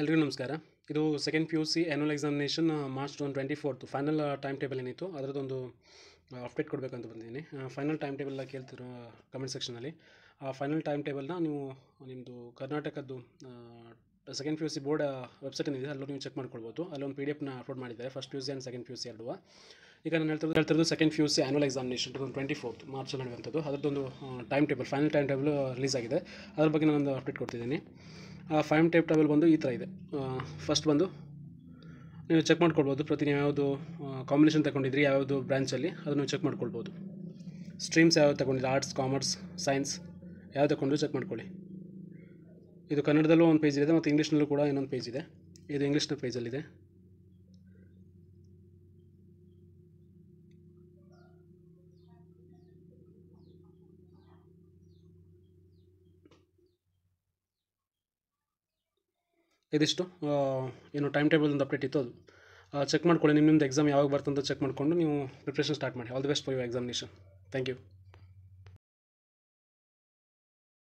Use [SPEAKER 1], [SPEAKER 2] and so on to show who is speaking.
[SPEAKER 1] ಎಲ್ರಿಗೂ ನಮಸ್ಕಾರ ಇದು second P U C annual examination March ಒಂದು twenty fourth final time table ಏನಿತ್ತು ಅದರದ್ದೊಂದು ಅಪ್ಡೇಟ್ uh, ಕೊಡಬೇಕಂತ ಬಂದಿದ್ದೀನಿ ಫೈನಲ್ ಟೈಮ್ ಟೇಬಲ್ನ ಕೇಳ್ತಿರೋ ಕಮೆಂಟ್ uh, ಸೆಕ್ಷನಲ್ಲಿ ಆ ಫೈನಲ್ ಟೈಮ್ ಟೇಬಲ್ನ ನೀವು ನಿಮ್ಮದು ಕರ್ನಾಟಕದ್ದು second P U C board website ಏನಿದೆ ಅಲ್ಲೂ ನೀವು ಚೆಕ್ ಮಾಡ್ಕೊಳ್ಬೋದು ಅಲ್ಲೊಂದು ಪಿ ಡಿ ಎಫ್ನ ಅಪ್ಲೋಡ್ ಮಾಡಿದ್ದಾರೆ first P U C and second P U C ಎರಡುವ ಈಗ ನಾನು ಹೇಳ್ತಿರೋದು ಹೇಳ್ತಿರೋದು second P U C annual examination two thousand twenty fourth ಮಾರ್ಚಲ್ಲಿ ನಡೆಯುವಂಥದ್ದು ಅದರದ್ದೊಂದು time table final time table release ಆಗಿದೆ ಅದ್ರ ಬಗ್ಗೆ ನಾನೊಂದು ಅಪ್ಡೇಟ್ ಕೊಡ್ತಿದ್ದೀನಿ ಆ ಫೈಮ್ ಟೈಮ್ ಟೇಬಲ್ ಬಂದು ಈ ಥರ ಇದೆ ಫಸ್ಟ್ ಬಂದು ನೀವು ಚೆಕ್ ಮಾಡ್ಕೊಳ್ಬೋದು ಪ್ರತಿ ನೀವು ಯಾವುದು ಕಾಂಬಿನೇಷನ್ ತಗೊಂಡಿದ್ರಿ ಯಾವುದು ಬ್ರ್ಯಾಂಚಲ್ಲಿ ಅದನ್ನು ಚೆಕ್ ಮಾಡ್ಕೊಳ್ಬೋದು ಸ್ಟ್ರೀಮ್ಸ್ ಯಾವ್ಯಾವ ತಗೊಂಡಿದ್ರಿ ಆರ್ಟ್ಸ್ ಕಾಮರ್ಸ್ ಸೈನ್ಸ್ ಯಾವ್ದು ತಗೊಂಡು ಚೆಕ್ ಮಾಡ್ಕೊಳ್ಳಿ ಇದು ಕನ್ನಡದಲ್ಲೂ ಒಂದು ಪೇಜ್ ಇದೆ ಮತ್ತು ಇಂಗ್ಲೀಷ್ನಲ್ಲೂ ಕೂಡ ಇನ್ನೊಂದು ಪೇಜ್ ಇದೆ ಇದು ಇಂಗ್ಲೀಷ್ನ ಪೇಜಲ್ಲಿದೆ ಇದಿಷ್ಟು ಏನು ಟೈಮ್ ಟೇಬಲ್ ಒಂದು ಅಪ್ಡೇಟ್ ಇತ್ತು ಅದು ಚೆಕ್ ಮಾಡ್ಕೊಳ್ಳಿ ನಿಮ್ಮ ನಿಮ್ಮದು ಎಕ್ಸಾಮ್ ಯಾವಾಗ ಬರ್ತಂತ ಚೆಕ್
[SPEAKER 2] ಮಾಡಿಕೊಂಡು ನೀವು ಪ್ರಿಪ್ರೇಷನ್ ಸ್ಟಾರ್ಟ್ ಮಾಡಿ all the best for your examination thank you